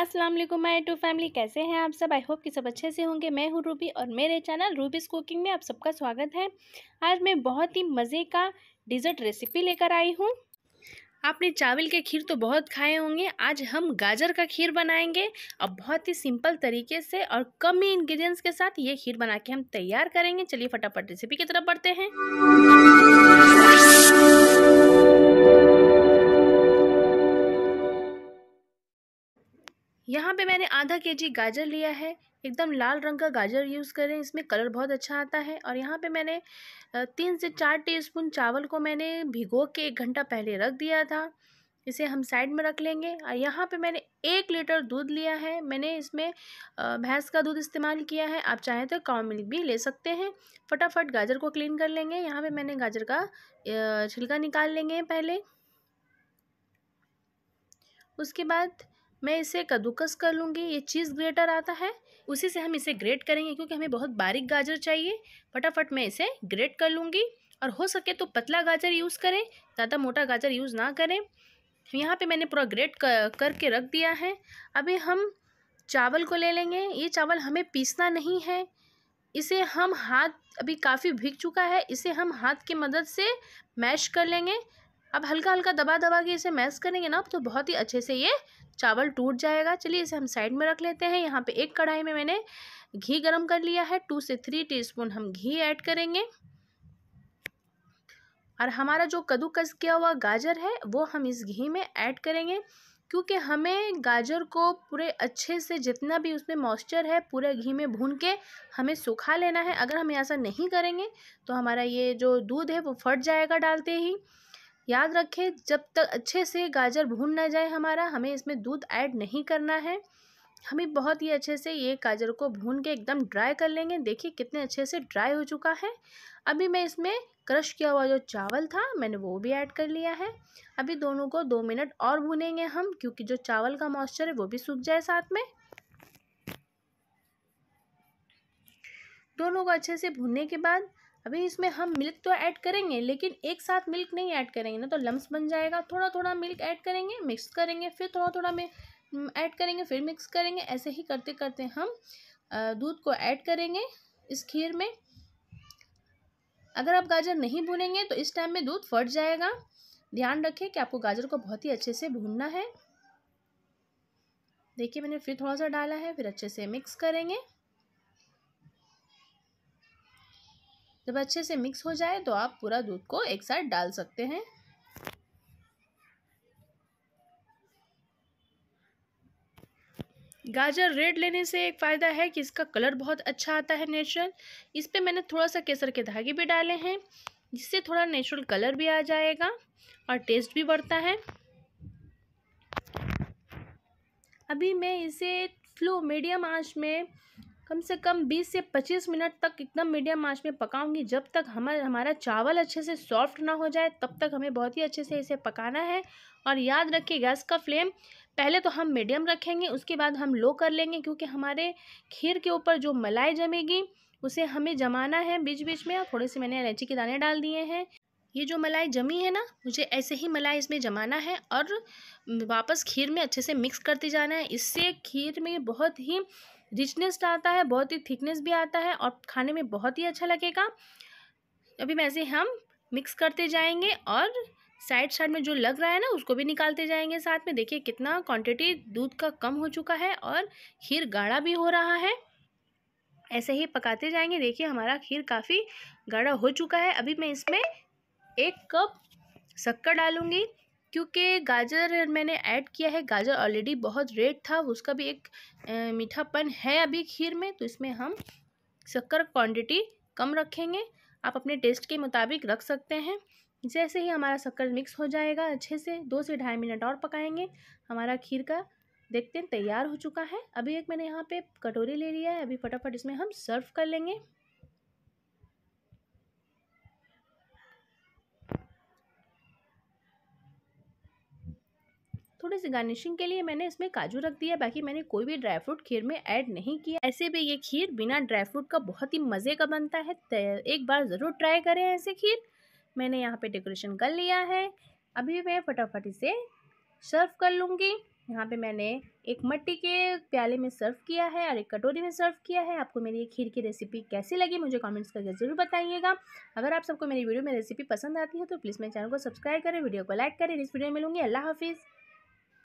अस्सलाम वालेकुम my to family कैसे हैं आप सब आई होप कि सब अच्छे से होंगे मैं हूँ रूबी और मेरे चैनल रूबीज़ कुकिंग में आप सबका स्वागत है आज मैं बहुत ही मज़े का डिज़र्ट रेसिपी लेकर आई हूँ आपने चावल के खीर तो बहुत खाए होंगे आज हम गाजर का खीर बनाएंगे और बहुत ही सिंपल तरीके से और कम ही इंग्रेडिएंट्स के साथ ये खीर बना के हम तैयार करेंगे चलिए फटाफट रेसिपी की तरफ बढ़ते हैं यहाँ पे मैंने आधा के जी गाजर लिया है एकदम लाल रंग का गाजर यूज़ करें इसमें कलर बहुत अच्छा आता है और यहाँ पे मैंने तीन से चार टीस्पून चावल को मैंने भिगो के एक घंटा पहले रख दिया था इसे हम साइड में रख लेंगे और यहाँ पे मैंने एक लीटर दूध लिया है मैंने इसमें भैंस का दूध इस्तेमाल किया है आप चाहें तो काव मिल्क भी ले सकते हैं फटाफट गाजर को क्लीन कर लेंगे यहाँ पर मैंने गाजर का छिलका निकाल लेंगे पहले उसके बाद मैं इसे कद्दूकस कर लूँगी ये चीज़ ग्रेटर आता है उसी से हम इसे ग्रेट करेंगे क्योंकि हमें बहुत बारीक गाजर चाहिए फटाफट मैं इसे ग्रेट कर लूँगी और हो सके तो पतला गाजर यूज़ करें ज़्यादा मोटा गाजर यूज़ ना करें यहाँ पे मैंने पूरा ग्रेट कर, करके रख दिया है अभी हम चावल को ले लेंगे ये चावल हमें पीसना नहीं है इसे हम हाथ अभी काफ़ी भीग चुका है इसे हम हाथ की मदद से मैश कर लेंगे अब हल्का हल्का दबा दबा के इसे मैस करेंगे ना तो बहुत ही अच्छे से ये चावल टूट जाएगा चलिए इसे हम साइड में रख लेते हैं यहाँ पे एक कढ़ाई में मैंने घी गरम कर लिया है टू से थ्री टीस्पून हम घी ऐड करेंगे और हमारा जो कद्दूकस किया हुआ गाजर है वो हम इस घी में ऐड करेंगे क्योंकि हमें गाजर को पूरे अच्छे से जितना भी उसमें मॉइस्चर है पूरे घी में भून के हमें सुखा लेना है अगर हम ऐसा नहीं करेंगे तो हमारा ये जो दूध है वो फट जाएगा डालते ही याद रखें जब तक अच्छे से गाजर भून ना जाए हमारा हमें इसमें दूध ऐड नहीं करना है हमें बहुत ही अच्छे से ये गाजर को भून के एकदम ड्राई कर लेंगे देखिए कितने अच्छे से ड्राई हो चुका है अभी मैं इसमें क्रश किया हुआ जो चावल था मैंने वो भी ऐड कर लिया है अभी दोनों को दो मिनट और भूनेंगे हम क्योंकि जो चावल का मॉइस्चर है वो भी सूख जाए साथ में दोनों को अच्छे से भूनने के बाद अभी इसमें हम मिल्क तो ऐड करेंगे लेकिन एक साथ मिल्क नहीं ऐड करेंगे ना तो लम्स बन जाएगा थोड़ा थोड़ा मिल्क ऐड करेंगे मिक्स करेंगे फिर थोड़ा थोड़ा में ऐड करेंगे फिर मिक्स करेंगे ऐसे ही करते करते हम दूध को ऐड करेंगे इस खीर में अगर आप गाजर नहीं भूनेंगे तो इस टाइम में दूध फट जाएगा ध्यान रखें कि आपको गाजर को बहुत ही अच्छे से भूनना है देखिए मैंने फिर थोड़ा सा डाला है फिर अच्छे से मिक्स करेंगे जब अच्छे से मिक्स हो जाए तो आप पूरा दूध को एक साथ डाल सकते हैं गाजर रेड लेने से एक फ़ायदा है कि इसका कलर बहुत अच्छा आता है नेचुरल इस पर मैंने थोड़ा सा केसर के धागे भी डाले हैं जिससे थोड़ा नेचुरल कलर भी आ जाएगा और टेस्ट भी बढ़ता है अभी मैं इसे स्लो मीडियम आंच में कम से कम 20 से 25 मिनट तक एकदम मीडियम आंच में पकाऊंगी जब तक हमार हमारा चावल अच्छे से सॉफ्ट ना हो जाए तब तक हमें बहुत ही अच्छे से इसे पकाना है और याद रखिए गैस का फ्लेम पहले तो हम मीडियम रखेंगे उसके बाद हम लो कर लेंगे क्योंकि हमारे खीर के ऊपर जो मलाई जमेगी उसे हमें जमाना है बीच बीच में और थोड़े से मैंने इलायची के दाने डाल दिए हैं ये जो मलाई जमी है ना मुझे ऐसे ही मलाई इसमें जमाना है और वापस खीर में अच्छे से मिक्स करते जाना है इससे खीर में बहुत ही रिचनेस आता है बहुत ही थिकनेस भी आता है और खाने में बहुत ही अच्छा लगेगा अभी वैसे हम मिक्स करते जाएंगे और साइड साइड में जो लग रहा है ना उसको भी निकालते जाएंगे साथ में देखिए कितना क्वांटिटी दूध का कम हो चुका है और खीर गाढ़ा भी हो रहा है ऐसे ही पकाते जाएंगे देखिए हमारा खीर काफ़ी गाढ़ा हो चुका है अभी मैं इसमें एक कप शक्कर डालूँगी क्योंकि गाजर मैंने ऐड किया है गाजर ऑलरेडी बहुत रेड था उसका भी एक मीठापन है अभी खीर में तो इसमें हम शक्कर क्वांटिटी कम रखेंगे आप अपने टेस्ट के मुताबिक रख सकते हैं जैसे ही हमारा शक्कर मिक्स हो जाएगा अच्छे से दो से ढाई मिनट और पकाएंगे हमारा खीर का देखते हैं तैयार हो चुका है अभी एक मैंने यहाँ पे कटोरी ले लिया है अभी फटाफट इसमें हम सर्व कर लेंगे थोड़ी सी गार्निशिंग के लिए मैंने इसमें काजू रख दिया बाकी मैंने कोई भी ड्राई फ्रूट खीर में ऐड नहीं किया ऐसे भी ये खीर बिना ड्राई फ्रूट का बहुत ही मज़े का बनता है एक बार ज़रूर ट्राई करें ऐसे खीर मैंने यहाँ पे डेकोरेशन कर लिया है अभी मैं फटाफट इसे सर्व कर लूँगी यहाँ पे मैंने एक मट्टी के प्याले में सर्व किया है और एक कटोरी में सर्व किया है आपको मेरी ये खीर की रेसिपी कैसी लगी मुझे कमेंट्स करके ज़रूर बताइएगा अगर आप सबको मेरी वीडियो में रेसिपी पसंद आती है तो प्लीज़ मेरे चैनल को सब्सक्राइब करें वीडियो को लाइक करें इस वीडियो में मिलूँगी अल्लाह हाफिज़